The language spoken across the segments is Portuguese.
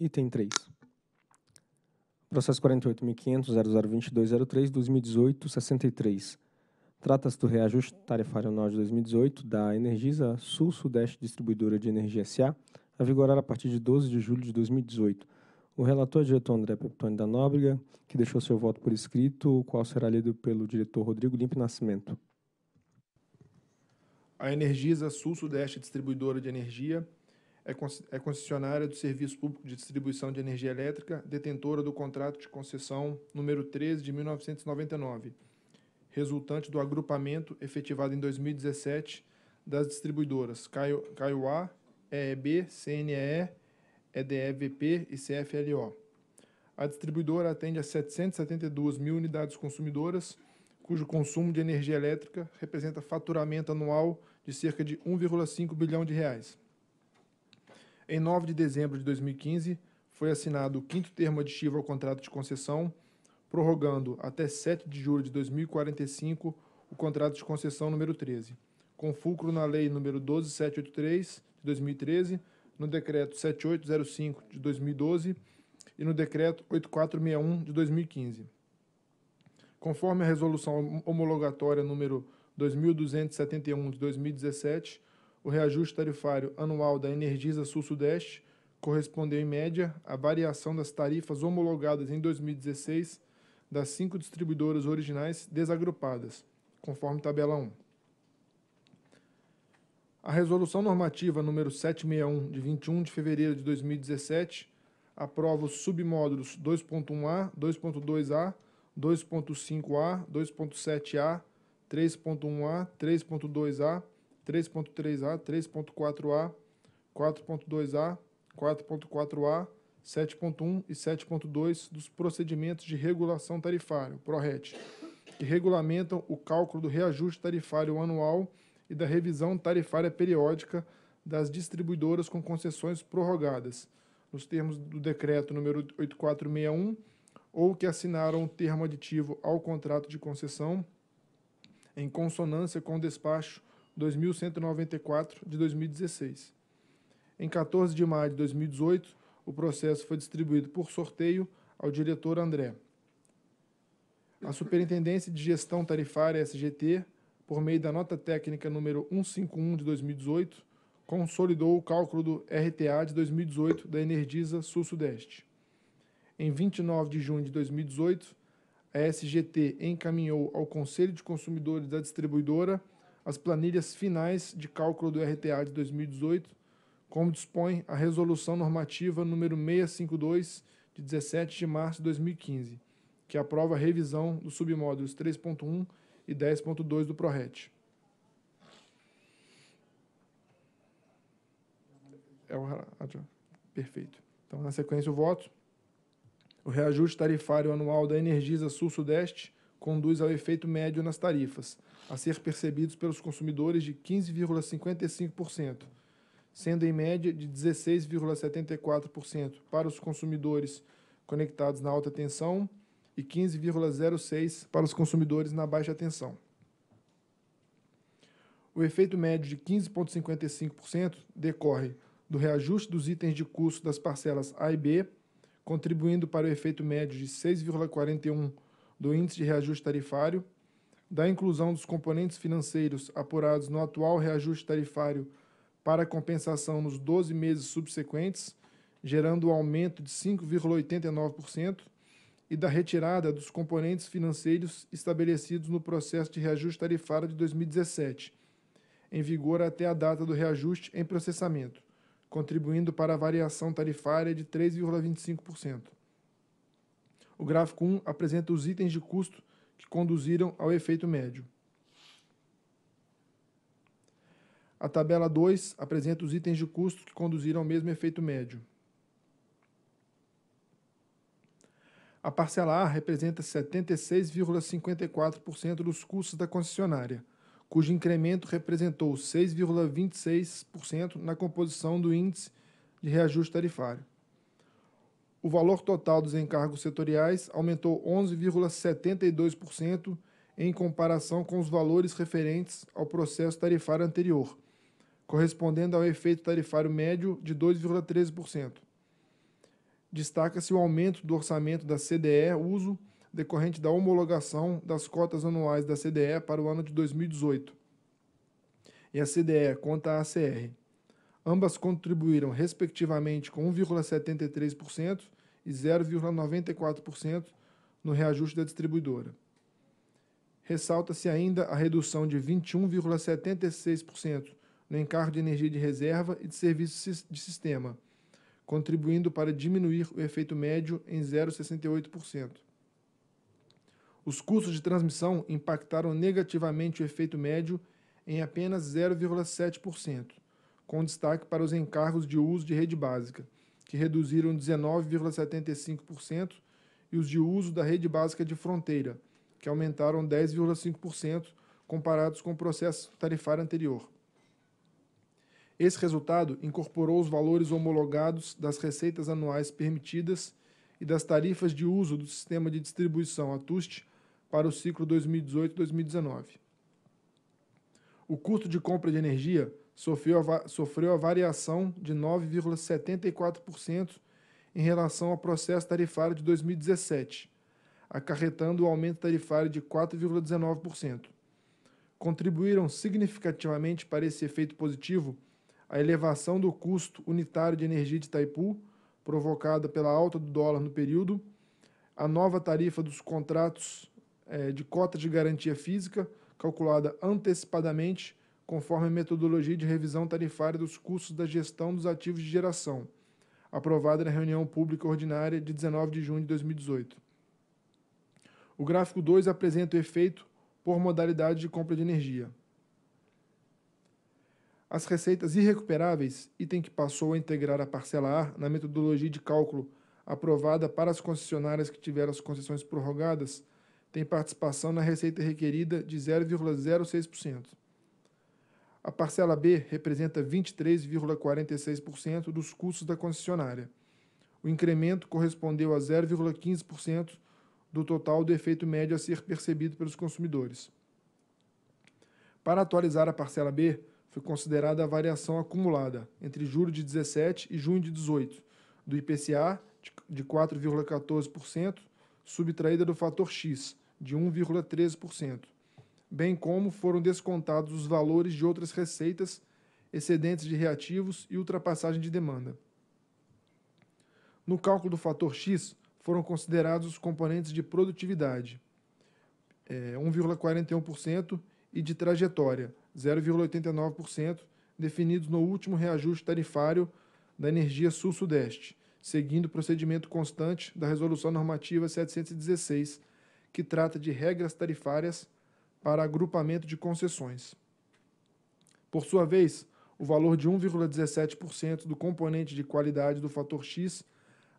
Item 3. Processo 48.500.0022.03.2018.63. Trata-se do reajuste tarifário anual de 2018 da Energisa Sul-Sudeste Distribuidora de Energia S.A., a vigorar a partir de 12 de julho de 2018. O relator é o diretor André Peptoni da Nóbrega, que deixou seu voto por escrito, o qual será lido pelo diretor Rodrigo Limpe Nascimento. A Energisa Sul-Sudeste Distribuidora de Energia é, é concessionária do Serviço Público de Distribuição de Energia Elétrica, detentora do contrato de concessão número 13 de 1999, resultante do agrupamento efetivado em 2017 das distribuidoras Caiuá, EEB, CNEE, EDEVP e CFLO. A distribuidora atende a 772 mil unidades consumidoras, cujo consumo de energia elétrica representa faturamento anual de cerca de 1,5 bilhão de reais. Em 9 de dezembro de 2015, foi assinado o quinto termo aditivo ao contrato de concessão, prorrogando até 7 de julho de 2045 o contrato de concessão número 13, com fulcro na Lei número 12783 de 2013, no Decreto 7805 de 2012 e no Decreto 8461 de 2015. Conforme a Resolução Homologatória número 2271 de 2017, o reajuste tarifário anual da Energisa Sul-Sudeste correspondeu, em média, à variação das tarifas homologadas em 2016 das cinco distribuidoras originais desagrupadas, conforme tabela 1. A Resolução Normativa número 761, de 21 de fevereiro de 2017, aprova os submódulos 2.1A, 2.2A, 2.5A, 2.7A, 3.1A, 3.2A, 3.3A, 3.4A, 4.2A, 4.4A, 7.1 e 7.2 dos procedimentos de regulação tarifária, PRORET, que regulamentam o cálculo do reajuste tarifário anual e da revisão tarifária periódica das distribuidoras com concessões prorrogadas, nos termos do decreto número 8461, ou que assinaram o termo aditivo ao contrato de concessão, em consonância com o despacho 2194 de 2016. Em 14 de maio de 2018, o processo foi distribuído por sorteio ao diretor André. A Superintendência de Gestão Tarifária SGT, por meio da nota técnica número 151 de 2018, consolidou o cálculo do RTA de 2018 da Energisa Sul-Sudeste. Em 29 de junho de 2018, a SGT encaminhou ao Conselho de Consumidores da distribuidora as planilhas finais de cálculo do RTA de 2018, como dispõe a Resolução Normativa número 652, de 17 de março de 2015, que aprova a revisão dos submódulos 3.1 e 10.2 do PRORET. É o... Perfeito. Então, na sequência, o voto. O reajuste tarifário anual da Energisa Sul-Sudeste conduz ao efeito médio nas tarifas, a ser percebidos pelos consumidores de 15,55%, sendo em média de 16,74% para os consumidores conectados na alta tensão e 15,06% para os consumidores na baixa tensão. O efeito médio de 15,55% decorre do reajuste dos itens de custo das parcelas A e B, contribuindo para o efeito médio de 6,41% do Índice de Reajuste Tarifário, da inclusão dos componentes financeiros apurados no atual reajuste tarifário para compensação nos 12 meses subsequentes, gerando um aumento de 5,89%, e da retirada dos componentes financeiros estabelecidos no processo de reajuste tarifário de 2017, em vigor até a data do reajuste em processamento, contribuindo para a variação tarifária de 3,25%. O gráfico 1 apresenta os itens de custo que conduziram ao efeito médio. A tabela 2 apresenta os itens de custo que conduziram ao mesmo efeito médio. A parcela A representa 76,54% dos custos da concessionária, cujo incremento representou 6,26% na composição do índice de reajuste tarifário o valor total dos encargos setoriais aumentou 11,72% em comparação com os valores referentes ao processo tarifário anterior, correspondendo ao efeito tarifário médio de 2,13%. Destaca-se o aumento do orçamento da CDE Uso decorrente da homologação das cotas anuais da CDE para o ano de 2018 e a CDE conta a ACR. Ambas contribuíram, respectivamente, com 1,73% e 0,94% no reajuste da distribuidora. Ressalta-se ainda a redução de 21,76% no encargo de energia de reserva e de serviços de sistema, contribuindo para diminuir o efeito médio em 0,68%. Os custos de transmissão impactaram negativamente o efeito médio em apenas 0,7% com destaque para os encargos de uso de rede básica, que reduziram 19,75%, e os de uso da rede básica de fronteira, que aumentaram 10,5% comparados com o processo tarifário anterior. Esse resultado incorporou os valores homologados das receitas anuais permitidas e das tarifas de uso do sistema de distribuição ATUST para o ciclo 2018-2019. O custo de compra de energia sofreu a, sofreu a variação de 9,74% em relação ao processo tarifário de 2017, acarretando o aumento tarifário de 4,19%. Contribuíram significativamente para esse efeito positivo a elevação do custo unitário de energia de Itaipu, provocada pela alta do dólar no período, a nova tarifa dos contratos eh, de cotas de garantia física, calculada antecipadamente conforme a metodologia de revisão tarifária dos custos da gestão dos ativos de geração, aprovada na reunião pública ordinária de 19 de junho de 2018. O gráfico 2 apresenta o efeito por modalidade de compra de energia. As receitas irrecuperáveis, item que passou a integrar a parcela A na metodologia de cálculo aprovada para as concessionárias que tiveram as concessões prorrogadas, tem participação na receita requerida de 0,06%. A parcela B representa 23,46% dos custos da concessionária. O incremento correspondeu a 0,15% do total do efeito médio a ser percebido pelos consumidores. Para atualizar a parcela B, foi considerada a variação acumulada entre julho de 17 e junho de 18 do IPCA de 4,14%, subtraída do fator X de 1,13% bem como foram descontados os valores de outras receitas, excedentes de reativos e ultrapassagem de demanda. No cálculo do fator X, foram considerados os componentes de produtividade, 1,41%, eh, e de trajetória, 0,89%, definidos no último reajuste tarifário da energia sul-sudeste, seguindo o procedimento constante da Resolução Normativa 716, que trata de regras tarifárias para agrupamento de concessões. Por sua vez, o valor de 1,17% do componente de qualidade do fator X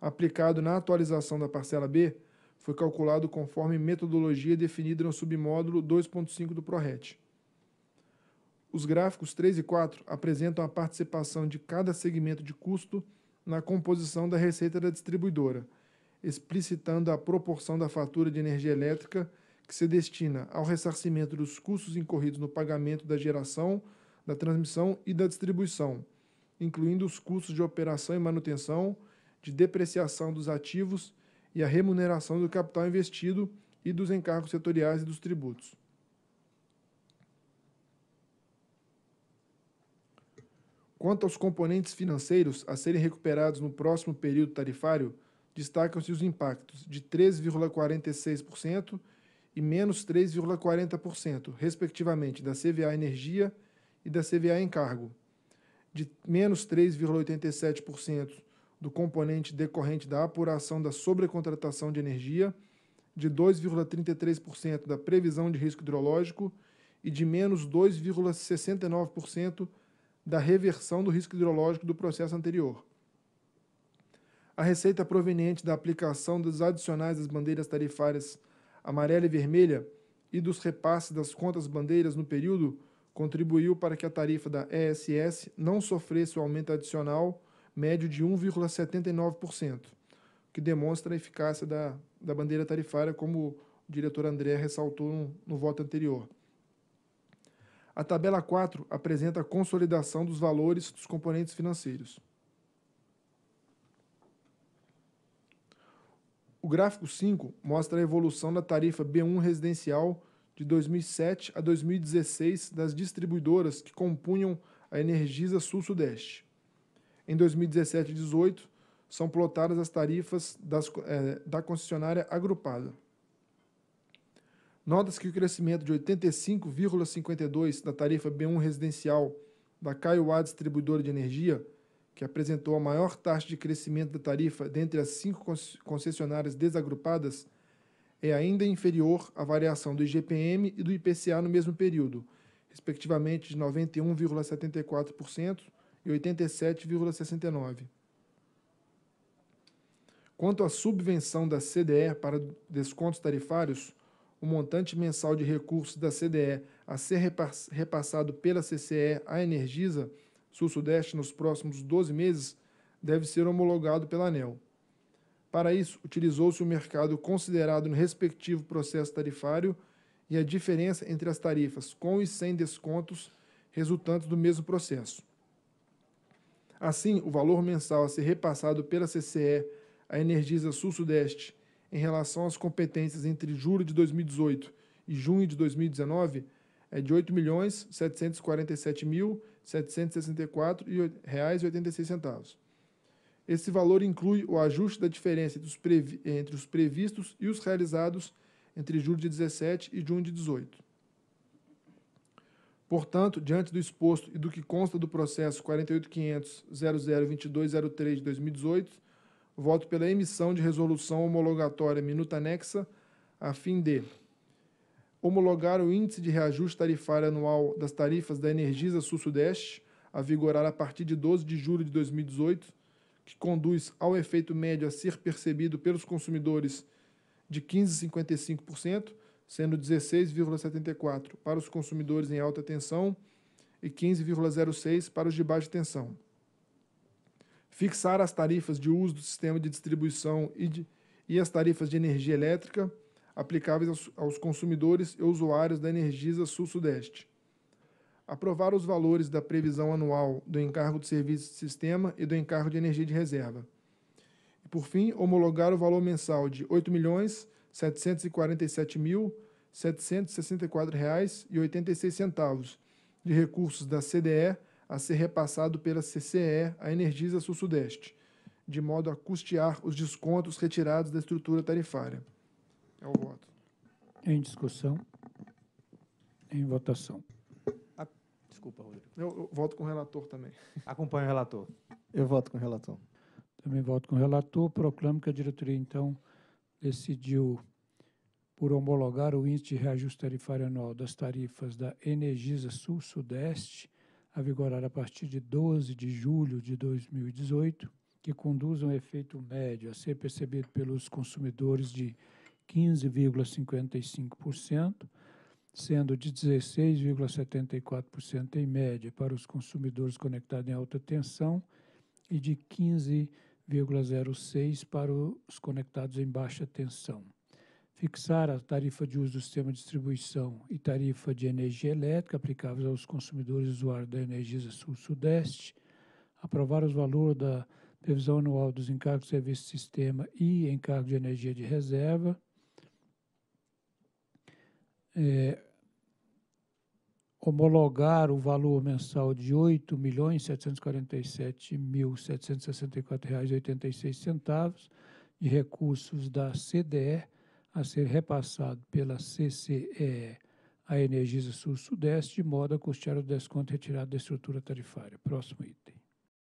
aplicado na atualização da parcela B foi calculado conforme metodologia definida no submódulo 2.5 do ProRet. Os gráficos 3 e 4 apresentam a participação de cada segmento de custo na composição da receita da distribuidora, explicitando a proporção da fatura de energia elétrica que se destina ao ressarcimento dos custos incorridos no pagamento da geração, da transmissão e da distribuição, incluindo os custos de operação e manutenção, de depreciação dos ativos e a remuneração do capital investido e dos encargos setoriais e dos tributos. Quanto aos componentes financeiros a serem recuperados no próximo período tarifário, destacam-se os impactos de 13,46% e menos 3,40%, respectivamente, da CVA Energia e da CVA Encargo, de menos 3,87% do componente decorrente da apuração da sobrecontratação de energia, de 2,33% da previsão de risco hidrológico e de menos 2,69% da reversão do risco hidrológico do processo anterior. A receita proveniente da aplicação dos adicionais das bandeiras tarifárias amarela e vermelha e dos repasses das contas bandeiras no período contribuiu para que a tarifa da ESS não sofresse o um aumento adicional médio de 1,79%, o que demonstra a eficácia da, da bandeira tarifária, como o diretor André ressaltou no, no voto anterior. A tabela 4 apresenta a consolidação dos valores dos componentes financeiros. O gráfico 5 mostra a evolução da tarifa B1 residencial de 2007 a 2016 das distribuidoras que compunham a Energisa Sul-Sudeste. Em 2017 e 2018, são plotadas as tarifas das, é, da concessionária agrupada. Nota-se que o crescimento de 85,52 da tarifa B1 residencial da Kaiowá Distribuidora de Energia que apresentou a maior taxa de crescimento da tarifa dentre as cinco concessionárias desagrupadas, é ainda inferior à variação do IGPM e do IPCA no mesmo período, respectivamente de 91,74% e 87,69%. Quanto à subvenção da CDE para descontos tarifários, o montante mensal de recursos da CDE a ser repassado pela CCE à Energisa Sul-Sudeste nos próximos 12 meses deve ser homologado pela ANEL. Para isso, utilizou-se o mercado considerado no respectivo processo tarifário e a diferença entre as tarifas com e sem descontos resultantes do mesmo processo. Assim, o valor mensal a ser repassado pela CCE à Energisa Sul-Sudeste em relação às competências entre julho de 2018 e junho de 2019 é de R$ 8.747.764,86. Esse valor inclui o ajuste da diferença entre os, previ... entre os previstos e os realizados entre julho de 17 e junho de 18. Portanto, diante do exposto e do que consta do processo 48.500.002203 de 2018, voto pela emissão de resolução homologatória minuta anexa a fim de homologar o Índice de Reajuste Tarifário Anual das Tarifas da Energisa Sul-Sudeste, a vigorar a partir de 12 de julho de 2018, que conduz ao efeito médio a ser percebido pelos consumidores de 15,55%, sendo 16,74% para os consumidores em alta tensão e 15,06% para os de baixa tensão. Fixar as tarifas de uso do sistema de distribuição e, de, e as tarifas de energia elétrica aplicáveis aos consumidores e usuários da Energisa Sul-Sudeste. Aprovar os valores da previsão anual do encargo de serviço de sistema e do encargo de energia de reserva. E, por fim, homologar o valor mensal de R$ 8.747.764,86 de recursos da CDE a ser repassado pela CCE à Energisa Sul-Sudeste, de modo a custear os descontos retirados da estrutura tarifária. É o voto. Em discussão. Em votação. A... Desculpa, Rodrigo. Eu, eu, voto com o relator também. Acompanho o relator. Eu voto com o relator. Também voto com o relator. Proclamo que a diretoria, então, decidiu por homologar o índice de reajuste tarifário anual das tarifas da Energisa Sul-Sudeste, a vigorar a partir de 12 de julho de 2018, que conduz a um efeito médio a ser percebido pelos consumidores de 15,55%, sendo de 16,74% em média para os consumidores conectados em alta tensão e de 15,06% para os conectados em baixa tensão. Fixar a tarifa de uso do sistema de distribuição e tarifa de energia elétrica aplicáveis aos consumidores usuários da Energisa Sul-Sudeste. Aprovar os valores da previsão anual dos encargos de serviço de sistema e encargo de energia de reserva é, homologar o valor mensal de R$ 8.747.764,86 de recursos da CDE a ser repassado pela CCE à Energisa Sul-Sudeste, de modo a custear o desconto retirado da estrutura tarifária. Próximo item.